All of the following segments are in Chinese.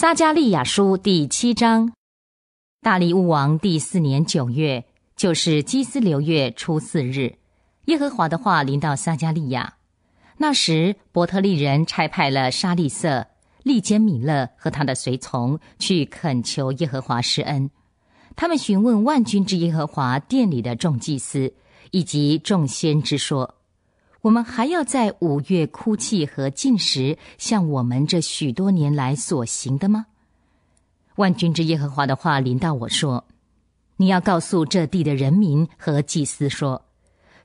撒加利亚书第七章，大利乌王第四年九月，就是基斯六月初四日，耶和华的话临到撒加利亚。那时，伯特利人差派了沙利瑟、利坚米勒和他的随从去恳求耶和华施恩。他们询问万军之耶和华殿里的众祭司以及众先知说。我们还要在五月哭泣和进食，像我们这许多年来所行的吗？万军之耶和华的话临到我说：“你要告诉这地的人民和祭司说，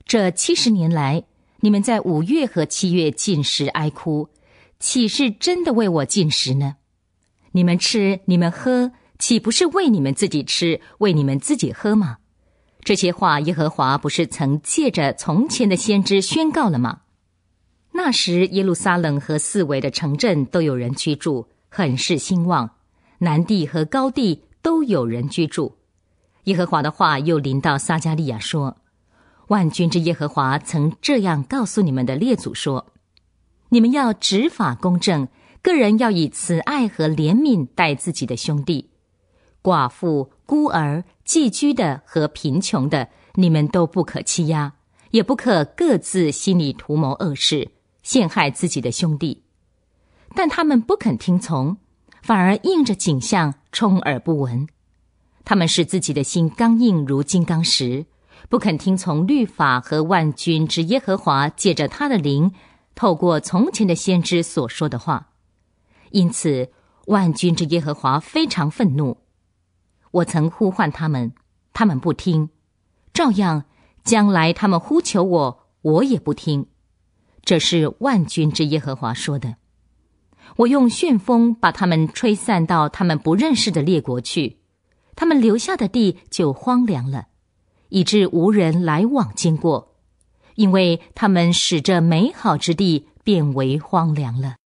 这七十年来，你们在五月和七月进食哀哭，岂是真的为我进食呢？你们吃，你们喝，岂不是为你们自己吃，为你们自己喝吗？”这些话，耶和华不是曾借着从前的先知宣告了吗？那时，耶路撒冷和四围的城镇都有人居住，很是兴旺，南地和高地都有人居住。耶和华的话又临到撒加利亚说：“万军之耶和华曾这样告诉你们的列祖说：你们要执法公正，个人要以慈爱和怜悯待自己的兄弟。”寡妇、孤儿、寄居的和贫穷的，你们都不可欺压，也不可各自心里图谋恶事，陷害自己的兄弟。但他们不肯听从，反而应着景象充耳不闻。他们使自己的心刚硬如金刚石，不肯听从律法和万军之耶和华借着他的灵，透过从前的先知所说的话。因此，万军之耶和华非常愤怒。我曾呼唤他们，他们不听；照样，将来他们呼求我，我也不听。这是万军之耶和华说的。我用旋风把他们吹散到他们不认识的列国去，他们留下的地就荒凉了，以致无人来往经过，因为他们使这美好之地变为荒凉了。